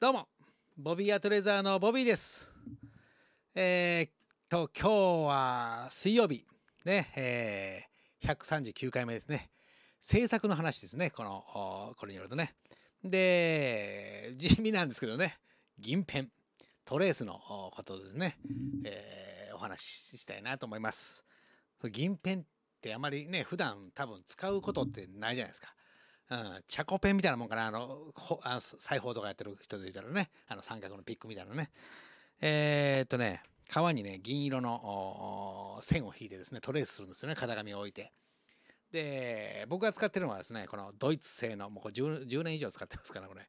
どうもボビーアトレザーのボビーです。えー、っと今日は水曜日ね、えー、139回目ですね制作の話ですねこのこれによるとね。で地味なんですけどね銀ペントレースのことですね、えー、お話ししたいなと思います。銀ペンってあまりね普段多分使うことってないじゃないですか。うん、チャコペンみたいなもんかな、あの、ほあの裁縫とかやってる人で言たらね、あの三角のピックみたいなね。えー、っとね、川にね、銀色の線を引いてですね、トレースするんですよね、型紙を置いて。で、僕が使ってるのはですね、このドイツ製の、もう 10, 10年以上使ってますから、これ。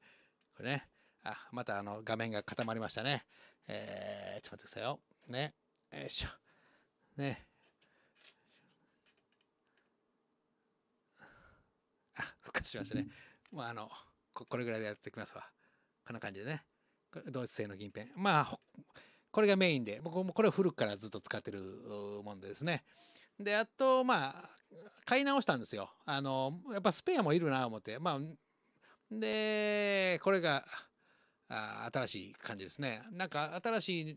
これね。あ、またあの画面が固まりましたね。えー、ちょっと待ってくださいよ。ね。よいしょ。ね。化しましたね。まああのこれぐらいでやってきますわ。こんな感じでね。同一性の銀ペン。まあこれがメインで僕もこれを古くからずっと使ってるもんでですね。であとまあ買い直したんですよ。あのやっぱスペアもいるな思って。まあでこれがあ新しい感じですね。なんか新しい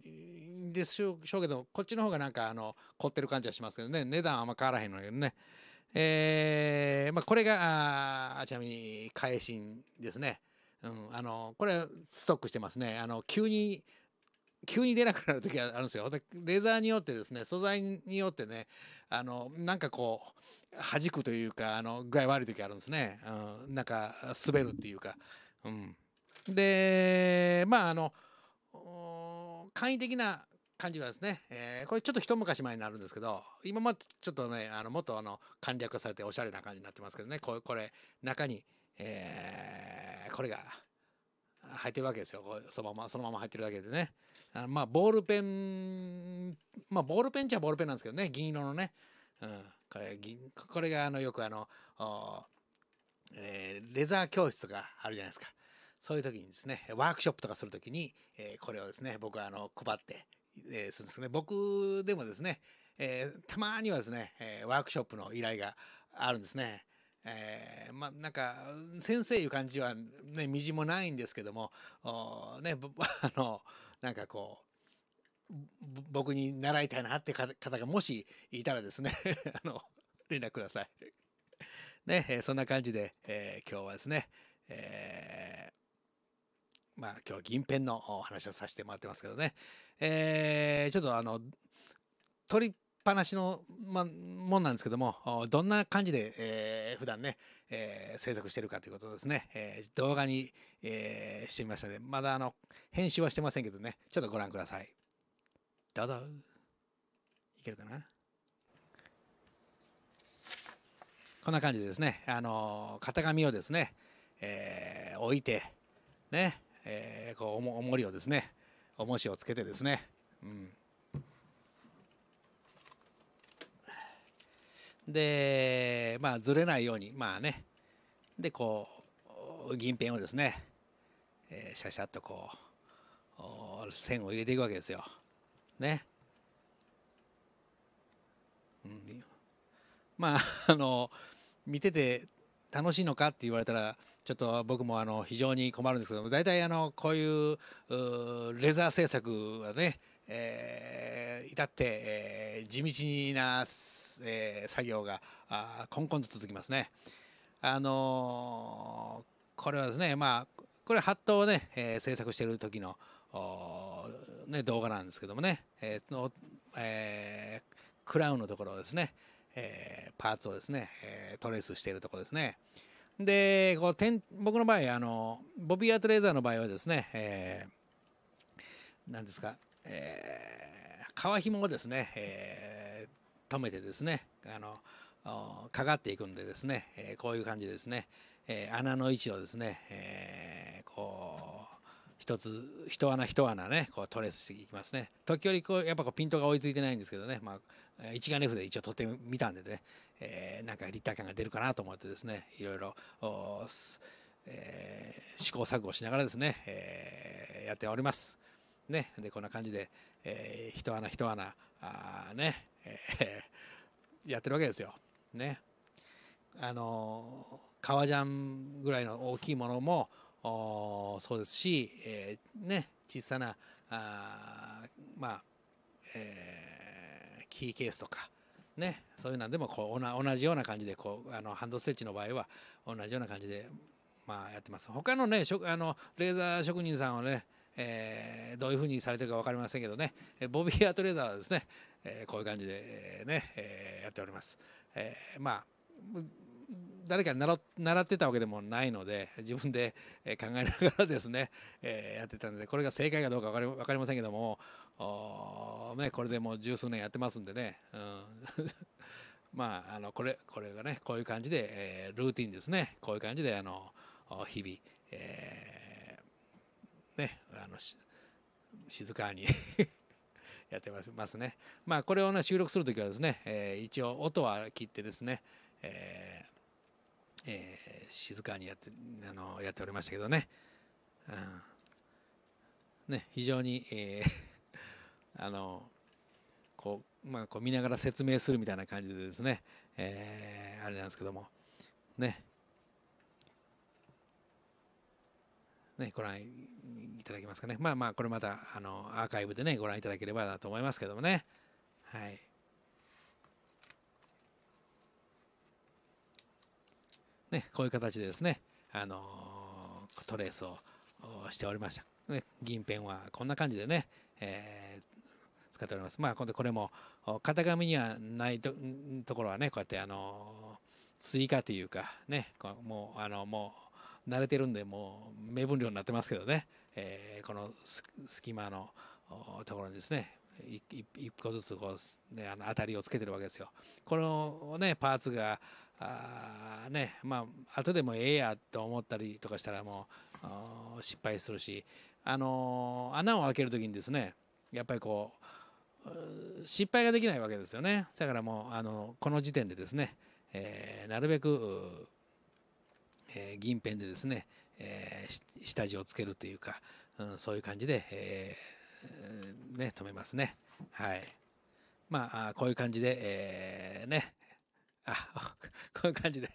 んでしょうけどこっちの方がなんかあの凝ってる感じはしますけどね値段はあんま変わらへんのよね。えーまあ、これがあちなみに返しですね、うん、あのこれストックしてますねあの急に急に出なくなる時はあるんですよレザーによってですね素材によってねあのなんかこう弾くというかあの具合悪い時あるんですね、うん、なんか滑るっていうか、うん、でまああの簡易的な感じはですね、えー、これちょっと一昔前になるんですけど、今までちょっとね、あの、もっとあの、簡略化されておしゃれな感じになってますけどね、これ、これ中に、えー、これが入ってるわけですよ。そのまま、そのまま入ってるだけでね。あまあ、ボールペン、まあ、ボールペンっちゃボールペンなんですけどね、銀色のね。うん、これ、銀、これがあの、よくあの、えー、レザー教室とかあるじゃないですか。そういう時にですね、ワークショップとかする時に、えー、これをですね、僕はあの配ってえー、するんですね。僕でもですね、えー、たまにはですね、えー、ワークショップの依頼があるんですね。えー、まあなんか先生いう感じはねみじもないんですけどもね あのなんかこう僕に習いたいなって方がもしいたらですね あの連絡くださいね、えー、そんな感じで、えー、今日はですね、えーまあ今日は銀ペンのお話をさせてもらってますけどね、えー、ちょっとあの取りっぱなしの、ま、もんなんですけどもどんな感じで、えー、普段ね、えー、制作してるかということですね、えー、動画に、えー、してみましたの、でまだあの編集はしてませんけどねちょっとご覧くださいどうぞいけるかなこんな感じでですねあの型紙をですね、えー、置いてねえー、こう重りをですね重しをつけてですね、うん、でまあずれないようにまあねでこう銀ペンをですね、えー、シャシャッとこう線を入れていくわけですよ。ね。うん、まああの見てて楽しいのかって言われたらちょっと僕もあの非常に困るんですけども大体あのこういうレザー制作はねえー、至って、えー、地道な、えー、作業がこんこんと続きますね。あのー、これはですねまあこれハットをね、えー、制作してる時のね、動画なんですけどもね、えーえー、クラウンのところですね、えー、パーツをですね、えー、トレースしているところですね。でこう点僕の場合あのボビーアートレーザーの場合はですね、えー、何ですか、えー、皮紐をですね、えー、止めてですねあのかかっていくんでですね、えー、こういう感じですね、えー、穴の位置をですね、えー一つ一穴一穴ねこうトレースしていきますね時折こうやっぱこうピントが追いついてないんですけどね、まあ、一眼レフで一応撮ってみたんでね、えー、なんか立体感が出るかなと思ってですねいろいろ、えー、試行錯誤しながらですね、えー、やっております。ね、でこんな感じで、えー、一穴一穴あね、えー、やってるわけですよ。ねあの革ジャンぐらいの大きいものもそうですし、えー、ね、小さなあまあ、えー、キーケースとか、ね、そういうのでもこう同じような感じでこうあのハンドステッチの場合は同じような感じで、まあ、やってます他のねあのレーザー職人さんはね、えー、どういうふうにされてるか分かりませんけどねボビーアートレーザーはですね、えー、こういう感じで、ね、えー、やっております、えー、まあ誰かに習習ってたわけでもないので自分で考えながらですね、えー、やってたのでこれが正解かどうか分かり分かりませんけどもね、これでもう十数年やってますんでね、うん、まああのこれこれがねこういう感じで、えー、ルーティンですねこういう感じであの日々、えー、ねあの静かに やってますね。まあこれをね収録する時はですね、えー、一応音は切ってですね、えーえー、静かにやってあのやっておりましたけどね,、うん、ね非常に、えー、あのこう,、まあ、こう見ながら説明するみたいな感じでですね、えー、あれなんですけどもねね、ご覧いただけますかね。まあまあ、これまた、あの、アーカイブでね、ご覧いただければなと思いますけどもね。はい。ね、こういう形でですね、あのー、トレースをしておりました。ね、銀ペンはこんな感じでね、えー、使っております。まあ、これも型紙にはないところはね、こうやって、あの追加というか、ね、もう、あの、もう、慣れてるんで、もう、目分量になってますけどね、えー、この隙間のところにですね、一個ずつこう、ね、あの当たりをつけてるわけですよ。このね、パーツがあねまあ後でもええやと思ったりとかしたらもう失敗するし、あのー、穴を開ける時にですねやっぱりこう失敗ができないわけですよねだからもうあのこの時点でですね、えー、なるべく、えー、銀ペンでですね、えー、下地をつけるというか、うん、そういう感じで、えー、ね止めますねはいまあこういう感じで、えーね、ねあういう感じで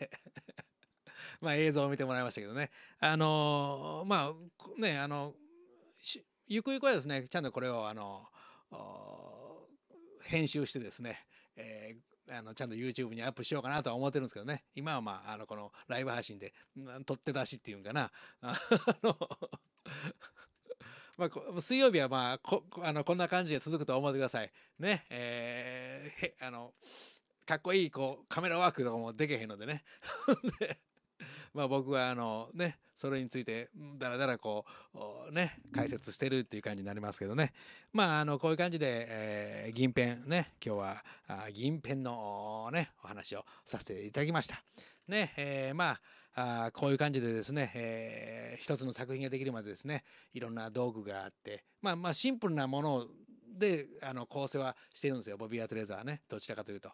まあ映像を見てもらいましたけどね。あのー、まあね、あの、ゆくゆくはですね、ちゃんとこれをあの、編集してですね、えーあのちゃんと YouTube にアップしようかなとは思ってるんですけどね今はまああのこのライブ配信で取って出しっていうんかな あの まあ、水曜日はまあこあのこんな感じで続くと思ってくださいねえー、あのかっこいいこうカメラワークとかもでけへんのでね でまあ僕はあのねそれについてだらだらこうね解説してるっていう感じになりますけどねまああのこういう感じで、え銀ペンね今日はあ銀ペンのねお話をさせていただきましたねえまああこういう感じでですね、えー、一つの作品ができるまでですねいろんな道具があってまあまあシンプルなものであの構成はしてるんですよボビー・アトレザーねどちらかというと。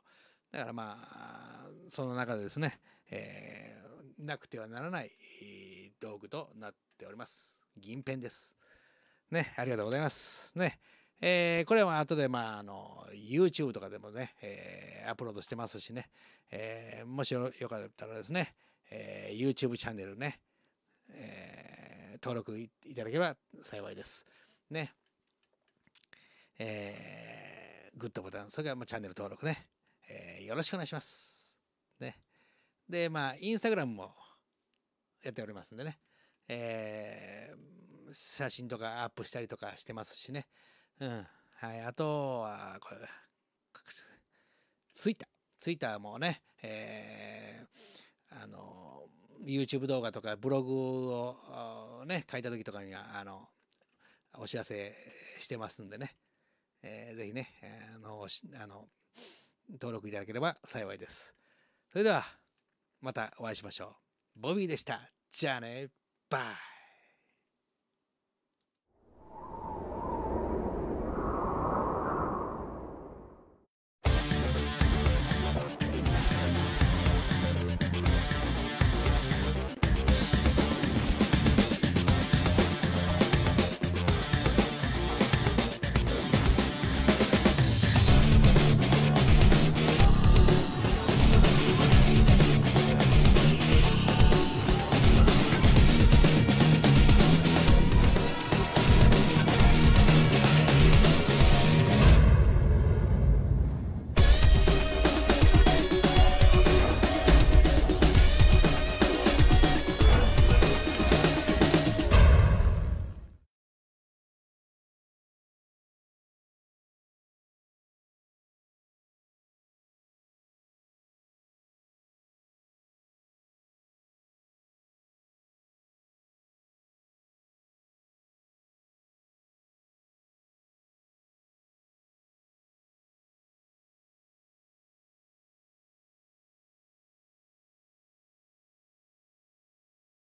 だからまあその中でですね、えー、なくてはならない道具となっております。銀ペンです。ね、ありがとうございます。ね、えー、これは後で、まあ、あの、YouTube とかでもね、えー、アップロードしてますしね、えー、もしよかったらですね、え YouTube チャンネルね、え登録いただければ幸いです。ね。えグッドボタン、それから、まチャンネル登録ね、えよろしくお願いします。ね。で、まあ、インスタグラムもやっておりますんでね。えー、写真とかアップしたりとかしてますしね。うん。はい。あとは、これ、ツイッター。ツイッターもね、えー、あの、YouTube 動画とかブログをね、書いた時とかには、あの、お知らせしてますんでね。えー、ぜひね、あの、あの登録いただければ幸いです。それではまたお会いしましょう。ボビーでした。じゃあね。バイ。